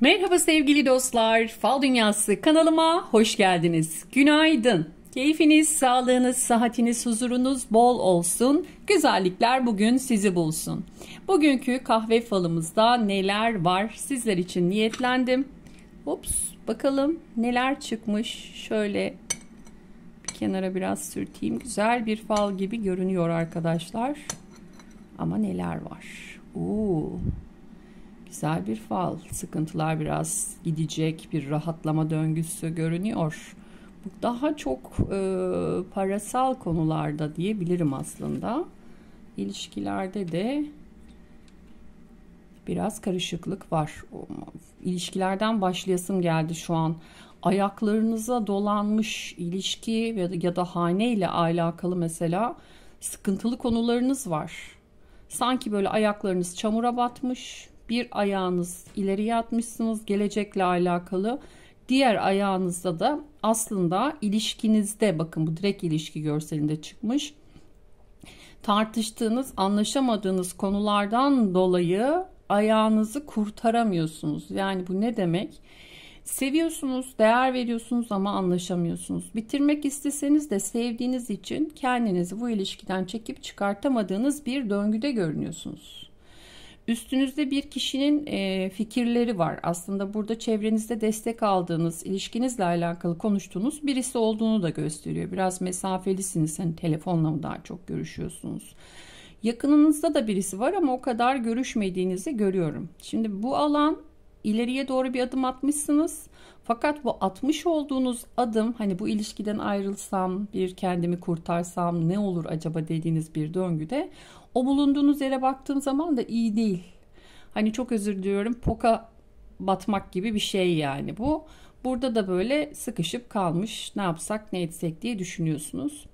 Merhaba sevgili dostlar. Fal Dünyası kanalıma hoş geldiniz. Günaydın. Keyfiniz, sağlığınız, sıhhatiniz, huzurunuz bol olsun. Güzellikler bugün sizi bulsun. Bugünkü kahve falımızda neler var sizler için niyetlendim. Ups, bakalım neler çıkmış. Şöyle bir kenara biraz sürteyim. Güzel bir fal gibi görünüyor arkadaşlar. Ama neler var? Oo, güzel bir fal. Sıkıntılar biraz gidecek bir rahatlama döngüsü görünüyor. Daha çok e, parasal konularda diyebilirim aslında. İlişkilerde de biraz karışıklık var. İlişkilerden başlayasım geldi şu an. Ayaklarınıza dolanmış ilişki ya da, ya da hane ile alakalı mesela sıkıntılı konularınız var. Sanki böyle ayaklarınız çamura batmış, bir ayağınız ileriye atmışsınız gelecekle alakalı. Diğer ayağınızda da aslında ilişkinizde bakın bu direkt ilişki görselinde çıkmış. Tartıştığınız, anlaşamadığınız konulardan dolayı ayağınızı kurtaramıyorsunuz. Yani bu ne demek? Seviyorsunuz, değer veriyorsunuz ama anlaşamıyorsunuz. Bitirmek isteseniz de sevdiğiniz için kendinizi bu ilişkiden çekip çıkartamadığınız bir döngüde görünüyorsunuz. Üstünüzde bir kişinin e, fikirleri var. Aslında burada çevrenizde destek aldığınız, ilişkinizle alakalı konuştuğunuz birisi olduğunu da gösteriyor. Biraz mesafelisiniz. Hani telefonla mı daha çok görüşüyorsunuz? Yakınınızda da birisi var ama o kadar görüşmediğinizi görüyorum. Şimdi bu alan ileriye doğru bir adım atmışsınız. Fakat bu atmış olduğunuz adım hani bu ilişkiden ayrılsam, bir kendimi kurtarsam ne olur acaba dediğiniz bir döngüde o bulunduğunuz yere baktığım zaman da iyi değil. Hani çok özür diliyorum poka batmak gibi bir şey yani bu. Burada da böyle sıkışıp kalmış ne yapsak ne etsek diye düşünüyorsunuz.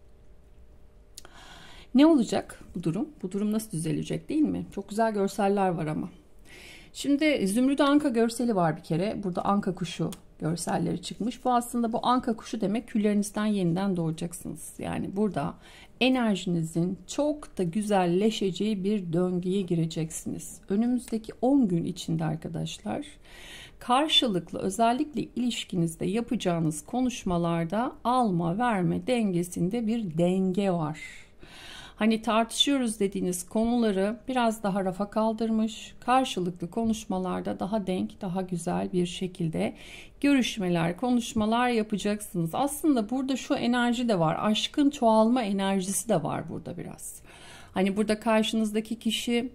Ne olacak bu durum? Bu durum nasıl düzelecek değil mi? Çok güzel görseller var ama. Şimdi Zümrüt Anka görseli var bir kere. Burada Anka kuşu görselleri çıkmış. Bu aslında bu anka kuşu demek küllerinizden yeniden doğacaksınız. Yani burada enerjinizin çok da güzelleşeceği bir döngüye gireceksiniz. Önümüzdeki 10 gün içinde arkadaşlar karşılıklı özellikle ilişkinizde yapacağınız konuşmalarda alma verme dengesinde bir denge var hani tartışıyoruz dediğiniz konuları biraz daha rafa kaldırmış, karşılıklı konuşmalarda daha denk, daha güzel bir şekilde görüşmeler, konuşmalar yapacaksınız. Aslında burada şu enerji de var. Aşkın çoğalma enerjisi de var burada biraz. Hani burada karşınızdaki kişi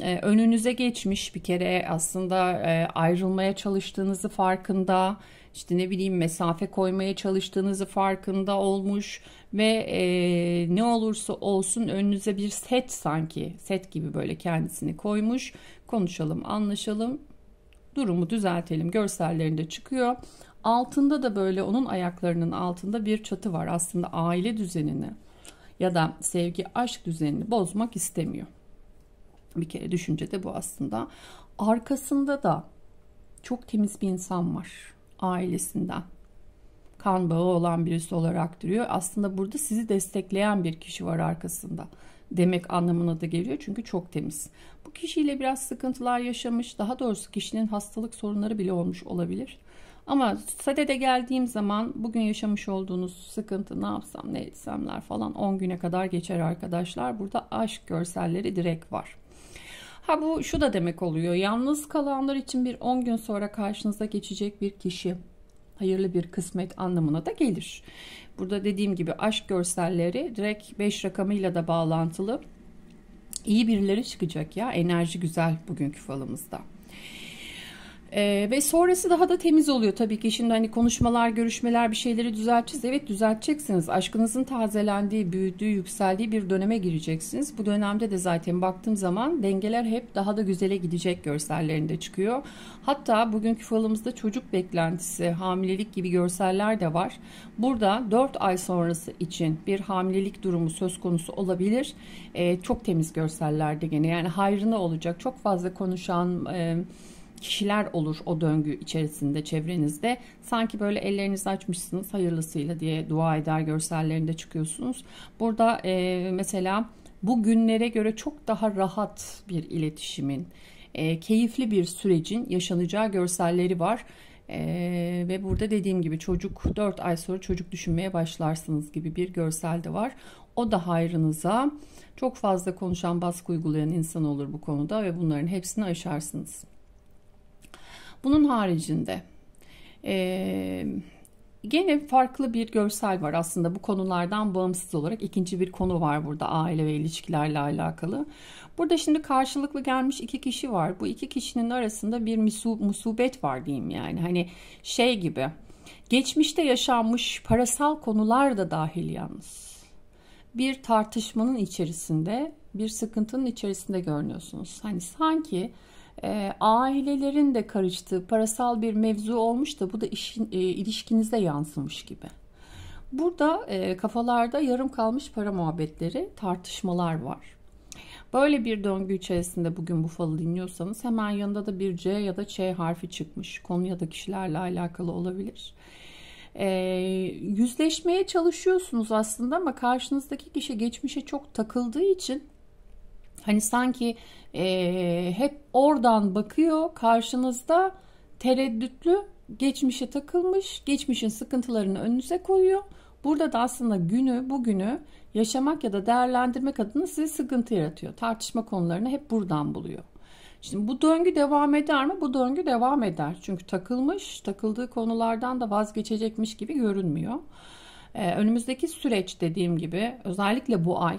e, önünüze geçmiş bir kere aslında e, ayrılmaya çalıştığınızı farkında işte ne bileyim mesafe koymaya çalıştığınızı farkında olmuş ve e, ne olursa olsun önünüze bir set sanki set gibi böyle kendisini koymuş konuşalım anlaşalım durumu düzeltelim görsellerinde çıkıyor altında da böyle onun ayaklarının altında bir çatı var aslında aile düzenini ya da sevgi aşk düzenini bozmak istemiyor bir kere düşünce de bu aslında arkasında da çok temiz bir insan var ailesinden kan bağı olan birisi olarak duruyor. Aslında burada sizi destekleyen bir kişi var arkasında demek anlamına da geliyor çünkü çok temiz. Bu kişiyle biraz sıkıntılar yaşamış, daha doğrusu kişinin hastalık sorunları bile olmuş olabilir. Ama sadede geldiğim zaman bugün yaşamış olduğunuz sıkıntı ne yapsam ne etsemler falan 10 güne kadar geçer arkadaşlar. Burada aşk görselleri direkt var. Ha bu şu da demek oluyor. Yalnız kalanlar için bir 10 gün sonra karşınıza geçecek bir kişi hayırlı bir kısmet anlamına da gelir. Burada dediğim gibi aşk görselleri direkt 5 rakamıyla da bağlantılı. İyi birileri çıkacak ya. Enerji güzel bugünkü falımızda. E, ve sonrası daha da temiz oluyor tabii ki. Şimdi hani konuşmalar, görüşmeler bir şeyleri düzelteceğiz. Evet düzelteceksiniz. Aşkınızın tazelendiği, büyüdüğü, yükseldiği bir döneme gireceksiniz. Bu dönemde de zaten baktığım zaman dengeler hep daha da güzele gidecek görsellerinde çıkıyor. Hatta bugünkü falımızda çocuk beklentisi, hamilelik gibi görseller de var. Burada 4 ay sonrası için bir hamilelik durumu söz konusu olabilir. E, çok temiz görsellerde gene yani hayrına olacak. Çok fazla konuşan... E, kişiler olur o döngü içerisinde çevrenizde. Sanki böyle ellerinizi açmışsınız hayırlısıyla diye dua eder görsellerinde çıkıyorsunuz. Burada e, mesela bu günlere göre çok daha rahat bir iletişimin, e, keyifli bir sürecin yaşanacağı görselleri var. Ee, ve burada dediğim gibi çocuk 4 ay sonra çocuk düşünmeye başlarsınız gibi bir görsel de var. O da hayrınıza çok fazla konuşan baskı uygulayan insan olur bu konuda ve bunların hepsini aşarsınız. Bunun haricinde e, gene farklı bir görsel var aslında bu konulardan bağımsız olarak ikinci bir konu var burada aile ve ilişkilerle alakalı. Burada şimdi karşılıklı gelmiş iki kişi var. Bu iki kişinin arasında bir musubet var diyeyim yani. Hani şey gibi geçmişte yaşanmış parasal konular da dahil yalnız. Bir tartışmanın içerisinde bir sıkıntının içerisinde görünüyorsunuz. Hani sanki e, ailelerin de karıştığı parasal bir mevzu olmuş da bu da işin, e, ilişkinize yansımış gibi. Burada e, kafalarda yarım kalmış para muhabbetleri, tartışmalar var. Böyle bir döngü içerisinde bugün bu falı dinliyorsanız hemen yanında da bir C ya da Ç harfi çıkmış. Konu ya da kişilerle alakalı olabilir. E, yüzleşmeye çalışıyorsunuz aslında ama karşınızdaki kişi geçmişe çok takıldığı için Hani sanki e, hep oradan bakıyor karşınızda tereddütlü geçmişe takılmış, geçmişin sıkıntılarını önünüze koyuyor. Burada da aslında günü, bugünü yaşamak ya da değerlendirmek adına size sıkıntı yaratıyor. Tartışma konularını hep buradan buluyor. Şimdi bu döngü devam eder mi? Bu döngü devam eder. Çünkü takılmış, takıldığı konulardan da vazgeçecekmiş gibi görünmüyor. Ee, önümüzdeki süreç dediğim gibi özellikle bu ay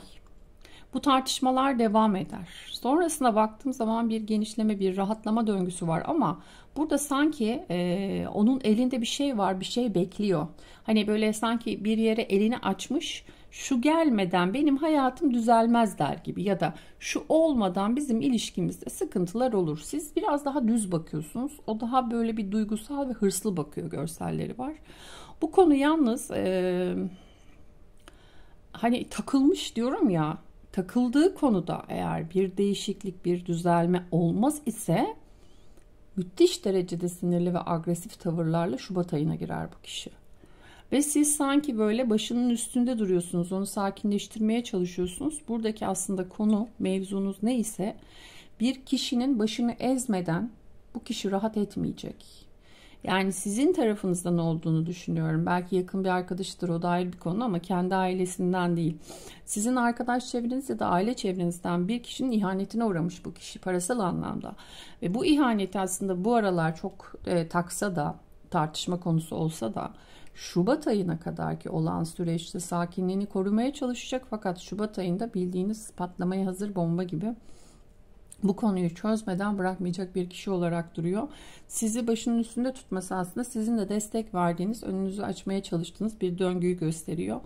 bu tartışmalar devam eder. Sonrasına baktığım zaman bir genişleme, bir rahatlama döngüsü var ama burada sanki e, onun elinde bir şey var, bir şey bekliyor. Hani böyle sanki bir yere elini açmış, şu gelmeden benim hayatım düzelmez der gibi ya da şu olmadan bizim ilişkimizde sıkıntılar olur. Siz biraz daha düz bakıyorsunuz. O daha böyle bir duygusal ve hırslı bakıyor görselleri var. Bu konu yalnız e, hani takılmış diyorum ya takıldığı konuda eğer bir değişiklik, bir düzelme olmaz ise müthiş derecede sinirli ve agresif tavırlarla Şubat ayına girer bu kişi. Ve siz sanki böyle başının üstünde duruyorsunuz, onu sakinleştirmeye çalışıyorsunuz. Buradaki aslında konu, mevzunuz ne ise bir kişinin başını ezmeden bu kişi rahat etmeyecek. Yani sizin tarafınızdan olduğunu düşünüyorum. Belki yakın bir arkadaşıdır o da ayrı bir konu ama kendi ailesinden değil. Sizin arkadaş çevreniz ya da aile çevrenizden bir kişinin ihanetine uğramış bu kişi parasal anlamda. Ve bu ihaneti aslında bu aralar çok e, taksa da tartışma konusu olsa da Şubat ayına kadar ki olan süreçte sakinliğini korumaya çalışacak fakat Şubat ayında bildiğiniz patlamaya hazır bomba gibi bu konuyu çözmeden bırakmayacak bir kişi olarak duruyor. Sizi başının üstünde tutması aslında sizin de destek verdiğiniz, önünüzü açmaya çalıştığınız bir döngüyü gösteriyor.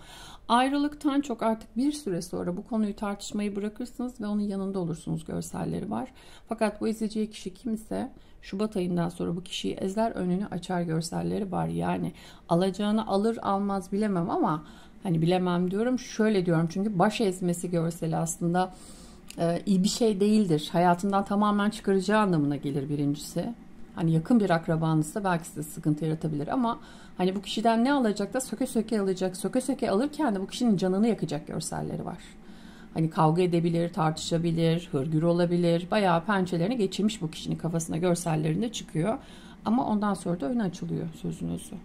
Ayrılıktan çok artık bir süre sonra bu konuyu tartışmayı bırakırsınız ve onun yanında olursunuz görselleri var. Fakat bu izleyeceği kişi kimse Şubat ayından sonra bu kişiyi ezler önünü açar görselleri var. Yani alacağını alır almaz bilemem ama hani bilemem diyorum şöyle diyorum çünkü baş ezmesi görseli aslında ee, iyi bir şey değildir. Hayatından tamamen çıkaracağı anlamına gelir birincisi. Hani yakın bir akrabanızsa belki size sıkıntı yaratabilir ama hani bu kişiden ne alacak da söke söke alacak. Söke söke alırken de bu kişinin canını yakacak görselleri var. Hani kavga edebilir, tartışabilir, hırgür olabilir. Bayağı pençelerini geçirmiş bu kişinin kafasına görsellerinde çıkıyor. Ama ondan sonra da ön açılıyor sözün özü.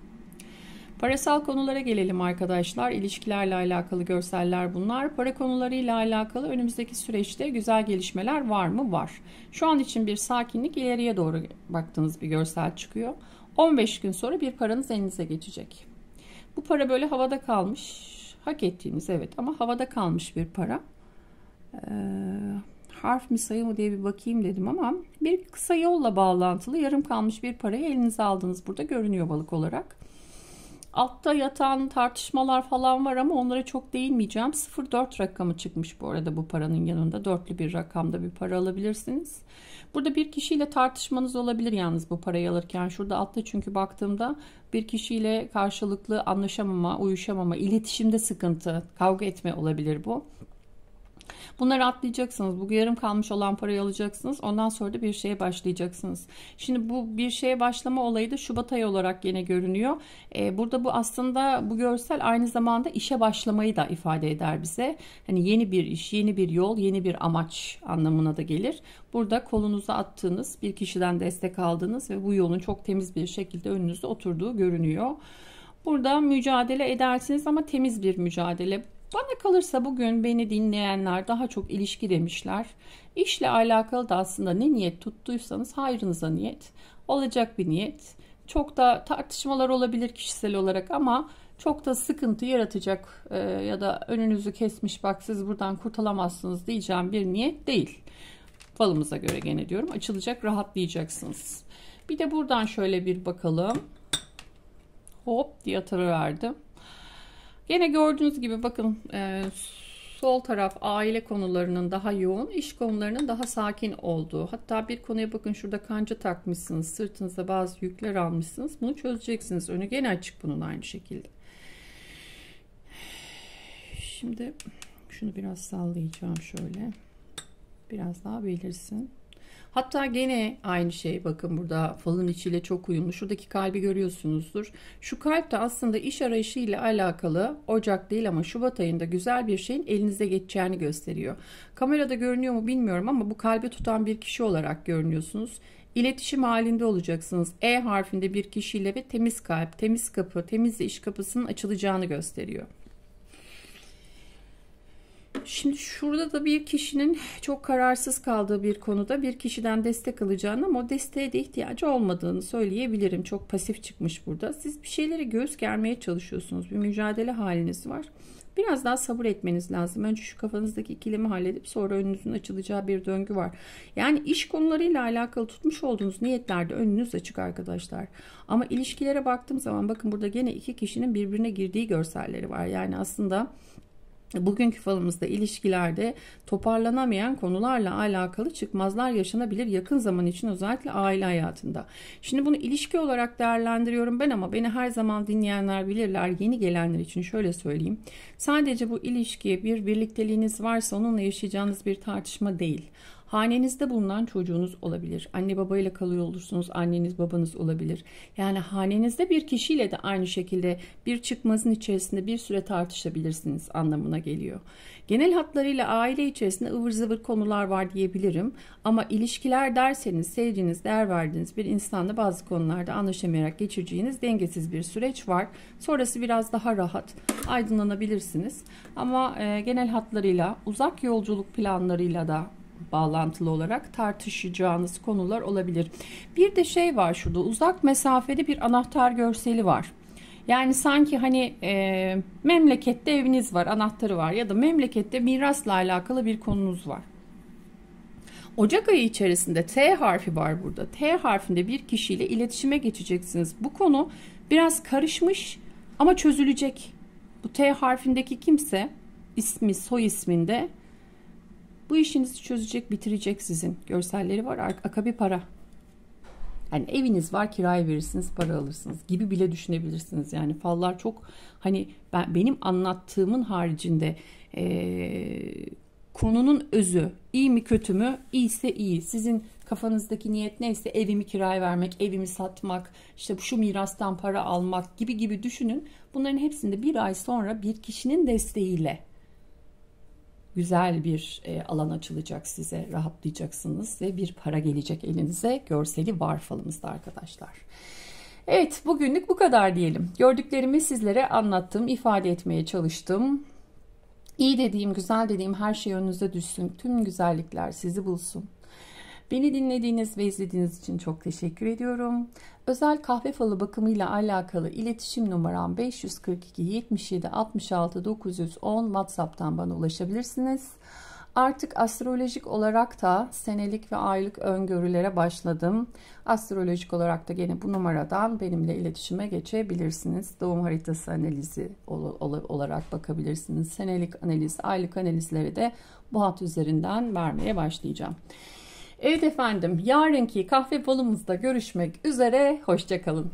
Parasal konulara gelelim arkadaşlar. İlişkilerle alakalı görseller bunlar. Para konularıyla alakalı önümüzdeki süreçte güzel gelişmeler var mı? Var. Şu an için bir sakinlik ileriye doğru baktığınız bir görsel çıkıyor. 15 gün sonra bir paranız elinize geçecek. Bu para böyle havada kalmış. Hak ettiğiniz evet ama havada kalmış bir para. Ee, harf mi sayı mı diye bir bakayım dedim ama bir kısa yolla bağlantılı yarım kalmış bir parayı elinize aldınız burada görünüyor balık olarak. Altta yatan tartışmalar falan var ama onlara çok değinmeyeceğim. 0.4 rakamı çıkmış bu arada bu paranın yanında. Dörtlü bir rakamda bir para alabilirsiniz. Burada bir kişiyle tartışmanız olabilir yalnız bu parayı alırken. Şurada altta çünkü baktığımda bir kişiyle karşılıklı anlaşamama, uyuşamama, iletişimde sıkıntı, kavga etme olabilir bu. Bunları atlayacaksınız. Bu yarım kalmış olan parayı alacaksınız. Ondan sonra da bir şeye başlayacaksınız. Şimdi bu bir şeye başlama olayı da Şubat ayı olarak yine görünüyor. E, burada bu aslında bu görsel aynı zamanda işe başlamayı da ifade eder bize. Hani yeni bir iş, yeni bir yol, yeni bir amaç anlamına da gelir. Burada kolunuza attığınız, bir kişiden destek aldığınız ve bu yolun çok temiz bir şekilde önünüzde oturduğu görünüyor. Burada mücadele edersiniz ama temiz bir mücadele. Bana kalırsa bugün beni dinleyenler daha çok ilişki demişler. İşle alakalı da aslında ne niyet tuttuysanız hayrınıza niyet. Olacak bir niyet. Çok da tartışmalar olabilir kişisel olarak ama çok da sıkıntı yaratacak e, ya da önünüzü kesmiş bak siz buradan kurtulamazsınız diyeceğim bir niyet değil. Falımıza göre gene diyorum açılacak rahatlayacaksınız. Bir de buradan şöyle bir bakalım. Hop diye verdim. Yine gördüğünüz gibi bakın e, sol taraf aile konularının daha yoğun, iş konularının daha sakin olduğu. Hatta bir konuya bakın şurada kanca takmışsınız, sırtınızda bazı yükler almışsınız. Bunu çözeceksiniz. Önü gene açık bunun aynı şekilde. Şimdi şunu biraz sallayacağım şöyle. Biraz daha belirsin. Hatta gene aynı şey bakın burada falın içiyle çok uyumlu. Şuradaki kalbi görüyorsunuzdur. Şu kalp de aslında iş arayışı ile alakalı Ocak değil ama Şubat ayında güzel bir şeyin elinize geçeceğini gösteriyor. Kamerada görünüyor mu bilmiyorum ama bu kalbi tutan bir kişi olarak görünüyorsunuz. İletişim halinde olacaksınız. E harfinde bir kişiyle ve temiz kalp, temiz kapı, temiz iş kapısının açılacağını gösteriyor. Şimdi şurada da bir kişinin çok kararsız kaldığı bir konuda bir kişiden destek alacağını ama o desteğe de ihtiyacı olmadığını söyleyebilirim. Çok pasif çıkmış burada. Siz bir şeyleri göğüs germeye çalışıyorsunuz. Bir mücadele haliniz var. Biraz daha sabır etmeniz lazım. Önce şu kafanızdaki ikilemi halledip sonra önünüzün açılacağı bir döngü var. Yani iş konularıyla alakalı tutmuş olduğunuz niyetlerde önünüz açık arkadaşlar. Ama ilişkilere baktığım zaman bakın burada gene iki kişinin birbirine girdiği görselleri var. Yani aslında bugünkü falımızda ilişkilerde toparlanamayan konularla alakalı çıkmazlar yaşanabilir yakın zaman için özellikle aile hayatında. Şimdi bunu ilişki olarak değerlendiriyorum ben ama beni her zaman dinleyenler bilirler. Yeni gelenler için şöyle söyleyeyim. Sadece bu ilişki bir birlikteliğiniz varsa onunla yaşayacağınız bir tartışma değil. Hanenizde bulunan çocuğunuz olabilir. Anne babayla kalıyor olursunuz. Anneniz babanız olabilir. Yani hanenizde bir kişiyle de aynı şekilde bir çıkmazın içerisinde bir süre tartışabilirsiniz anlamına geliyor. Genel hatlarıyla aile içerisinde ıvır zıvır konular var diyebilirim. Ama ilişkiler derseniz sevdiğiniz, değer verdiğiniz bir insanla bazı konularda anlaşamayarak geçireceğiniz dengesiz bir süreç var. Sonrası biraz daha rahat aydınlanabilirsiniz. Ama genel hatlarıyla uzak yolculuk planlarıyla da bağlantılı olarak tartışacağınız konular olabilir. Bir de şey var şurada uzak mesafeli bir anahtar görseli var. Yani sanki hani e, memlekette eviniz var, anahtarı var ya da memlekette mirasla alakalı bir konunuz var. Ocak ayı içerisinde T harfi var burada. T harfinde bir kişiyle iletişime geçeceksiniz. Bu konu biraz karışmış ama çözülecek. Bu T harfindeki kimse ismi soy isminde bu işinizi çözecek, bitirecek sizin. Görselleri var. Akabi para. Yani eviniz var kiraya verirsiniz para alırsınız gibi bile düşünebilirsiniz. Yani fallar çok hani ben, benim anlattığımın haricinde ee, konunun özü iyi mi kötü mü iyiyse iyi sizin kafanızdaki niyet neyse evimi kiraya vermek evimi satmak işte şu mirastan para almak gibi gibi düşünün bunların hepsinde bir ay sonra bir kişinin desteğiyle güzel bir e, alan açılacak size. Rahatlayacaksınız ve bir para gelecek elinize. Görseli var falımızda arkadaşlar. Evet bugünlük bu kadar diyelim. Gördüklerimi sizlere anlattım, ifade etmeye çalıştım. İyi dediğim, güzel dediğim her şey önünüze düşsün. Tüm güzellikler sizi bulsun. Beni dinlediğiniz ve izlediğiniz için çok teşekkür ediyorum. Özel kahve falı bakımıyla alakalı iletişim numaram 542 77 66 910 WhatsApp'tan bana ulaşabilirsiniz. Artık astrolojik olarak da senelik ve aylık öngörülere başladım. Astrolojik olarak da gene bu numaradan benimle iletişime geçebilirsiniz. Doğum haritası analizi olarak bakabilirsiniz. Senelik analiz, aylık analizleri de bu hat üzerinden vermeye başlayacağım. Evet efendim yarınki kahve balımızda görüşmek üzere hoşçakalın.